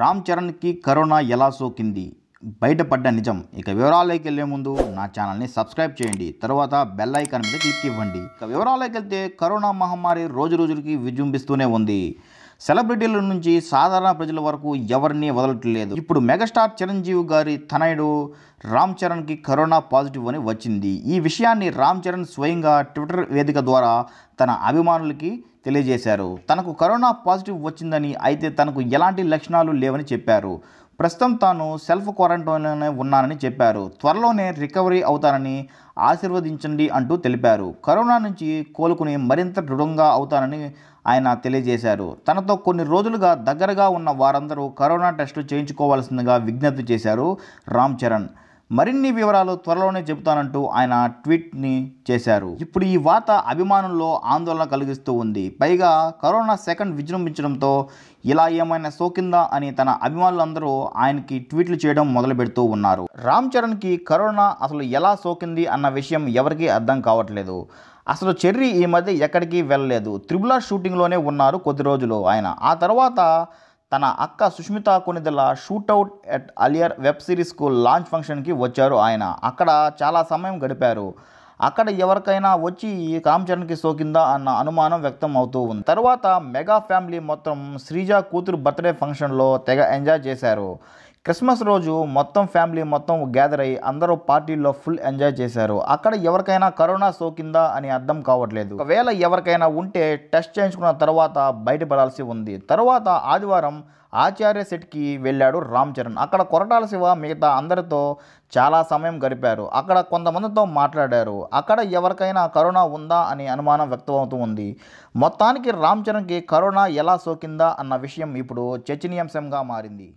Ram చరణ్కి corona ఎలా సోకింది బయటపడ్డ నిజం ఇక వివరాలకి వెళ్లే ముందు నా ఛానల్ని సబ్స్క్రైబ్ చేయండి తర్వాత బెల్ ఐకాన్ మీద క్లిక్ ఇవ్వండి ఇక వివరాలకి వెళ్తే కరోనా మహమ్మారి రోజు రోజులకి విజృంభిస్తూనే ఉంది సెలబ్రిటీల నుంచి సాధారణ ప్రజల వరకు ఎవరిని వదలట్లేదు ఇప్పుడు మెగాస్టార్ చిరంజీవి గారి తనయుడు రామ్ చరణ్కి కరోనా పాజిటివ్ అని వచ్చింది ఈ విషయాన్ని రామ్ చరణ్ స్వయంగా ట్విట్టర్ వేదిక ద్వారా తన అభిమానులకి తెలియజేశారు తనకు కరోనా పాజిటివ్ వచ్చిందని అయితే తనకు ఎలాంటి లక్షణాలు లేవని చెప్పారు ప్రస్తుతం తాను సెల్ఫ్ క్వారంటైన్లోనే ఉన్నానని చెప్పారు త్వరలోనే రికవరీ అవుతానని ఆశీర్వదించండి అంటూ తెలిపారు కరోనా నుంచి కోలుకుని మరింత దృఢంగా అవుతానని ఆయన తెలియజేశారు తనతో కొన్ని రోజులుగా దగ్గరగా ఉన్న వారందరూ కరోనా టెస్టులు చేయించుకోవాల్సిందిగా విజ్ఞప్తి చేశారు రామ్ చరణ్ మరిన్ని వివరాలు త్వరలోనే చెబుతానంటూ ఆయన ట్వీట్ని చేశారు ఇప్పుడు ఈ వార్త అభిమానుల్లో ఆందోళన కలిగిస్తూ ఉంది పైగా కరోనా సెకండ్ విజృంభించడంతో ఇలా ఏమైనా సోకిందా అని తన అభిమానులందరూ ఆయనకి ట్వీట్లు చేయడం మొదలు పెడుతూ ఉన్నారు రామ్ చరణ్కి కరోనా అసలు ఎలా సోకింది అన్న విషయం ఎవరికీ అర్థం కావట్లేదు అసలు చెర్రీ ఈ మధ్య ఎక్కడికి వెళ్ళలేదు త్రిబులా షూటింగ్లోనే ఉన్నారు కొద్ది రోజులు ఆయన ఆ తర్వాత తన అక్క Sushmita Konidela shootout at Alair web సిరీస్కు లాంచ్ ఫంక్షన్కి వచ్చారు ఆయన అక్కడ చాలా సమయం గడిపారు అక్కడ ఎవరికైనా వచ్చి ఈ రామ్ సోకిందా అన్న అనుమానం వ్యక్తం అవుతూ ఉంది తర్వాత మెగా ఫ్యామిలీ మొత్తం శ్రీజ కూతురు బర్త్డే ఫంక్షన్లో తెగ ఎంజాయ్ చేశారు క్రిస్మస్ రోజు మొత్తం ఫ్యామిలీ మొత్తం గ్యాదర్ అయ్యి అందరూ పార్టీల్లో ఫుల్ ఎంజాయ్ చేశారు అక్కడ ఎవరికైనా కరోనా సోకిందా అని అర్థం కావట్లేదు ఒకవేళ ఎవరికైనా ఉంటే టెస్ట్ చేయించుకున్న తర్వాత బయటపడాల్సి ఉంది తర్వాత ఆదివారం ఆచార్య సెట్కి వెళ్ళాడు రామ్ చరణ్ అక్కడ కొరటాల శివ మిగతా అందరితో చాలా సమయం గడిపారు అక్కడ కొంతమందితో మాట్లాడారు అక్కడ ఎవరికైనా కరోనా ఉందా అని అనుమానం వ్యక్తమవుతూ ఉంది మొత్తానికి రామ్ చరణ్కి కరోనా ఎలా సోకిందా అన్న విషయం ఇప్పుడు చర్చనీయాంశంగా మారింది